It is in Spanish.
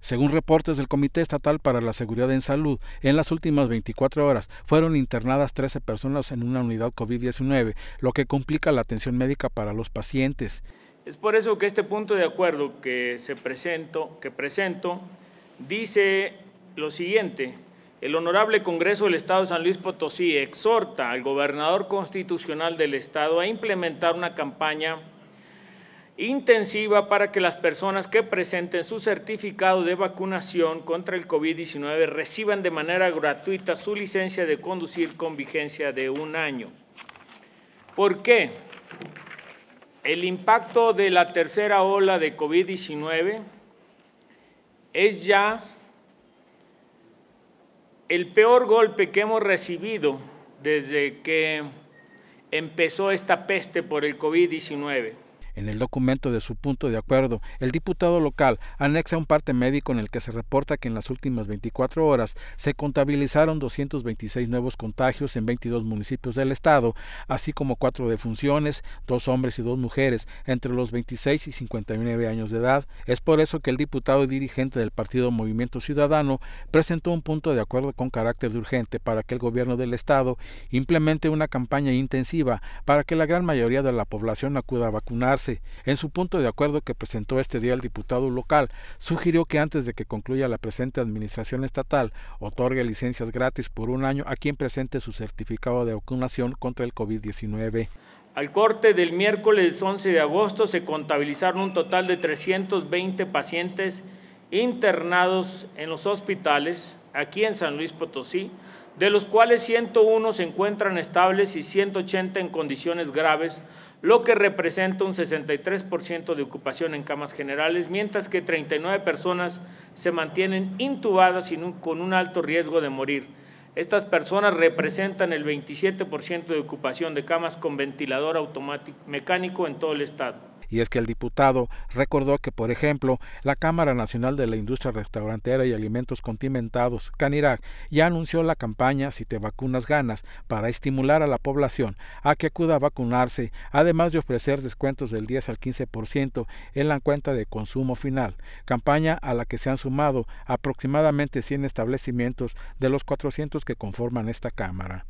Según reportes del Comité Estatal para la Seguridad en Salud, en las últimas 24 horas fueron internadas 13 personas en una unidad COVID-19, lo que complica la atención médica para los pacientes. Es por eso que este punto de acuerdo que, se presento, que presento dice lo siguiente. El Honorable Congreso del Estado de San Luis Potosí exhorta al gobernador constitucional del Estado a implementar una campaña intensiva para que las personas que presenten su certificado de vacunación contra el COVID-19 reciban de manera gratuita su licencia de conducir con vigencia de un año. ¿Por qué? El impacto de la tercera ola de COVID-19 es ya el peor golpe que hemos recibido desde que empezó esta peste por el COVID-19. En el documento de su punto de acuerdo, el diputado local anexa un parte médico en el que se reporta que en las últimas 24 horas se contabilizaron 226 nuevos contagios en 22 municipios del estado, así como cuatro defunciones, dos hombres y dos mujeres entre los 26 y 59 años de edad. Es por eso que el diputado y dirigente del partido Movimiento Ciudadano presentó un punto de acuerdo con carácter urgente para que el gobierno del estado implemente una campaña intensiva para que la gran mayoría de la población acuda a vacunarse en su punto de acuerdo que presentó este día el diputado local, sugirió que antes de que concluya la presente administración estatal, otorgue licencias gratis por un año a quien presente su certificado de vacunación contra el COVID-19. Al corte del miércoles 11 de agosto se contabilizaron un total de 320 pacientes internados en los hospitales aquí en San Luis Potosí, de los cuales 101 se encuentran estables y 180 en condiciones graves, lo que representa un 63% de ocupación en camas generales, mientras que 39 personas se mantienen intubadas y con un alto riesgo de morir. Estas personas representan el 27% de ocupación de camas con ventilador automático mecánico en todo el estado y es que el diputado recordó que, por ejemplo, la Cámara Nacional de la Industria Restaurantera y Alimentos Continentados CANIRAC, ya anunció la campaña Si te vacunas ganas para estimular a la población a que acuda a vacunarse, además de ofrecer descuentos del 10 al 15% en la cuenta de consumo final, campaña a la que se han sumado aproximadamente 100 establecimientos de los 400 que conforman esta Cámara.